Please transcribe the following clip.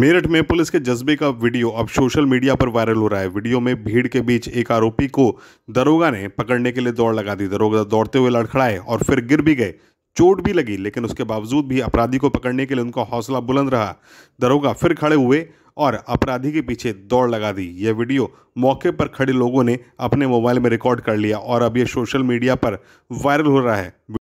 मेरठ में पुलिस के जज्बे का वीडियो अब सोशल मीडिया पर वायरल हो रहा है वीडियो में भीड़ के बीच एक आरोपी को दरोगा ने पकड़ने के लिए दौड़ लगा दी दरोगा दौड़ते हुए लड़खड़ाए और फिर गिर भी गए चोट भी लगी लेकिन उसके बावजूद भी अपराधी को पकड़ने के लिए उनका हौसला बुलंद रहा दरोगा फिर खड़े हुए और अपराधी के पीछे दौड़ लगा दी यह वीडियो मौके पर खड़े लोगों ने अपने मोबाइल में रिकॉर्ड कर लिया और अब यह सोशल मीडिया पर वायरल हो रहा है